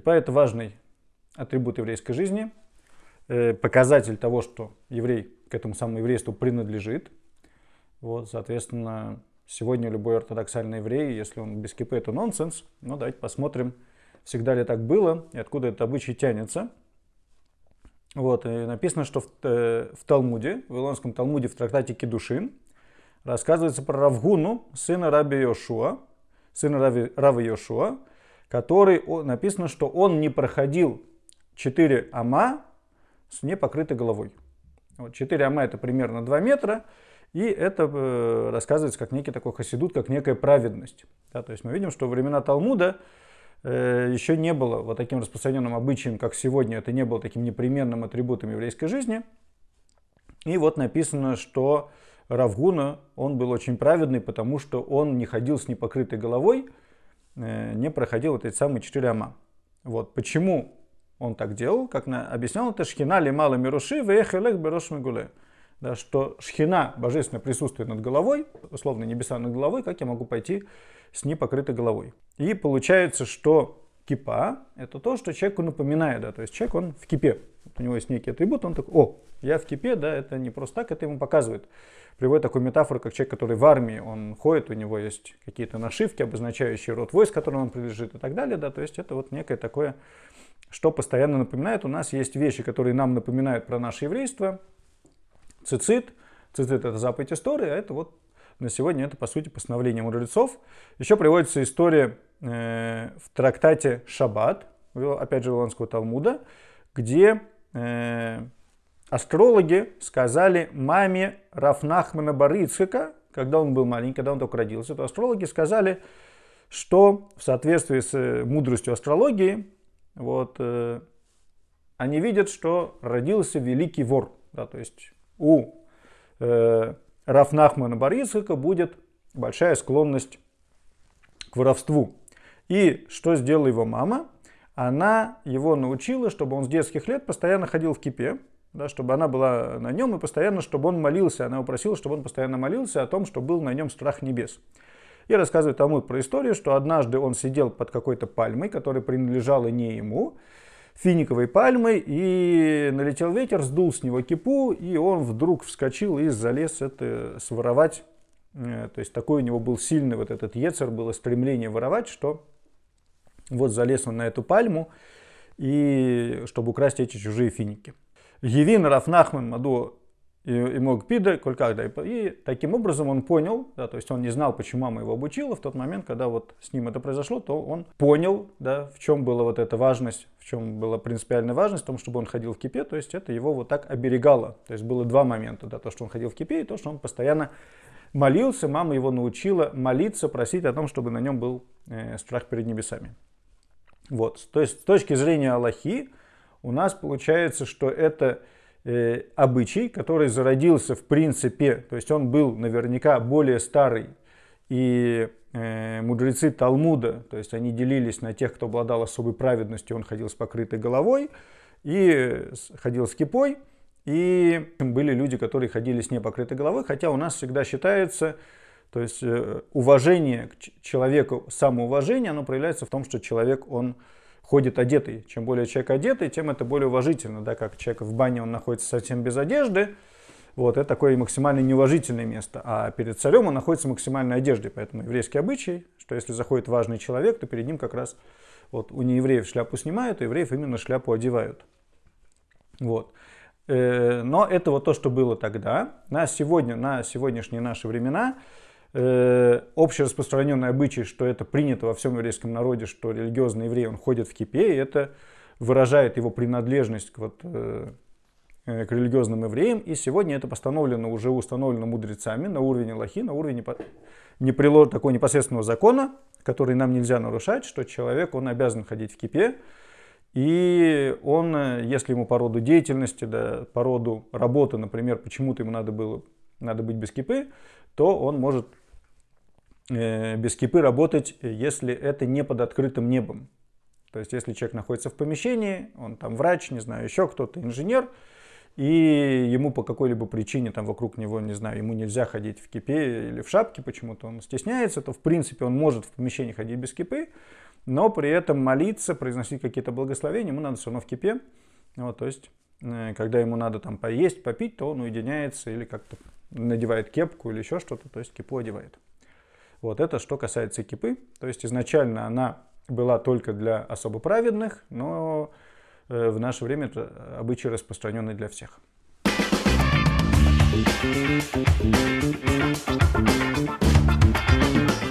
И поэтому важный атрибут еврейской жизни, э, показатель того, что еврей к этому самому еврейству принадлежит. Вот, соответственно, сегодня любой ортодоксальный еврей, если он без кипы, это нонсенс. Но ну, давайте посмотрим, всегда ли так было и откуда этот обычай тянется. Вот, и э, написано, что в, э, в Талмуде, в Илонском Талмуде, в трактате Кедушин, рассказывается про Равгуну, сына Раби Йошуа, сына Рави, Рава Йошуа, который написано, что он не проходил 4 ама с непокрытой головой. Вот 4 ама это примерно 2 метра, и это э, рассказывается как некий такой хасидут, как некая праведность. Да, то есть мы видим, что во времена Талмуда э, еще не было вот таким распространенным обычаем, как сегодня, это не было таким непременным атрибутом еврейской жизни. И вот написано, что Равгуна, он был очень праведный, потому что он не ходил с непокрытой головой, Э, не проходил вот эти самые 4 ама. Вот почему он так делал, как на, объяснял это Шхина ли лимала мируши вехелех берош мигуле. Да, что Шхина божественно присутствует над головой, условно небеса над головой, как я могу пойти с непокрытой головой. И получается, что кипа – это то, что человеку напоминает, да, то есть человек, он в кипе. Вот у него есть некий атрибут, он такой, о, я в кипе, да, это не просто так, это ему показывает. Приводит такую метафору, как человек, который в армии, он ходит, у него есть какие-то нашивки, обозначающие род войск, которому он принадлежит и так далее, да, то есть это вот некое такое, что постоянно напоминает. У нас есть вещи, которые нам напоминают про наше еврейство, цицит, цицит это заповедь истории, а это вот на сегодня это, по сути, постановление мудрецов. Еще приводится история Э, в трактате Шаббат, опять же, Вавилонского Талмуда, где э, астрологи сказали маме Рафнахмана Барыцхака, когда он был маленький, когда он только родился, то астрологи сказали, что в соответствии с э, мудростью астрологии, вот, э, они видят, что родился великий вор. Да, то есть у э, Рафнахмана Борисовика будет большая склонность к воровству. И что сделала его мама? Она его научила, чтобы он с детских лет постоянно ходил в кипе, да, чтобы она была на нем и постоянно, чтобы он молился. Она упросила, чтобы он постоянно молился о том, что был на нем страх небес. И рассказывает тому про историю, что однажды он сидел под какой-то пальмой, которая принадлежала не ему, финиковой пальмой, и налетел ветер, сдул с него кипу, и он вдруг вскочил и залез это своровать. Э, то есть такой у него был сильный вот этот ецер, было стремление воровать, что вот залез он на эту пальму, и, чтобы украсть эти чужие финики. Евин Рафнахман Маду и мог пидр, когда И таким образом он понял, да, то есть он не знал, почему мама его обучила в тот момент, когда вот с ним это произошло, то он понял, да, в чем была вот эта важность, в чем была принципиальная важность, в том, чтобы он ходил в кипе, то есть это его вот так оберегало. То есть было два момента, да, то, что он ходил в кипе, и то, что он постоянно молился, мама его научила молиться, просить о том, чтобы на нем был э, страх перед небесами. Вот. То есть с точки зрения Аллахи у нас получается, что это э, обычай, который зародился в принципе, то есть он был наверняка более старый, и э, мудрецы Талмуда, то есть они делились на тех, кто обладал особой праведностью, он ходил с покрытой головой, и ходил с кипой, и были люди, которые ходили с непокрытой головой, хотя у нас всегда считается, то есть э, уважение к человеку, самоуважение, оно проявляется в том, что человек, он ходит одетый. Чем более человек одетый, тем это более уважительно, да, как человек в бане, он находится совсем без одежды, вот, это такое максимально неуважительное место. А перед царем он находится в максимальной одежде, поэтому еврейский обычай, что если заходит важный человек, то перед ним как раз вот у неевреев шляпу снимают, у евреев именно шляпу одевают. Вот. Э, но это вот то, что было тогда. На сегодня, на сегодняшние наши времена Э, общераспространенный обычай, что это принято во всем еврейском народе, что религиозный еврей, он ходит в кипе, и это выражает его принадлежность к, вот, э, э, к религиозным евреям. И сегодня это постановлено, уже установлено мудрецами на уровне лохи, на уровне неприлож... такого непосредственного закона, который нам нельзя нарушать, что человек, он обязан ходить в кипе, и он, если ему по роду деятельности, да, по роду работы, например, почему-то ему надо было надо быть без кипы, то он может Э, без кипы работать, если это не под открытым небом. То есть, если человек находится в помещении, он там врач, не знаю, еще кто-то, инженер, и ему по какой-либо причине там вокруг него, не знаю, ему нельзя ходить в кипе или в шапке, почему-то он стесняется, то в принципе он может в помещении ходить без кипы, но при этом молиться, произносить какие-то благословения, ему надо все равно в кипе. Ну, вот, то есть, э, когда ему надо там поесть, попить, то он уединяется или как-то надевает кепку или еще что-то, то есть кипу одевает. Вот это что касается кипы. То есть изначально она была только для особо праведных, но э, в наше время это обычай распространенный для всех. Thank you.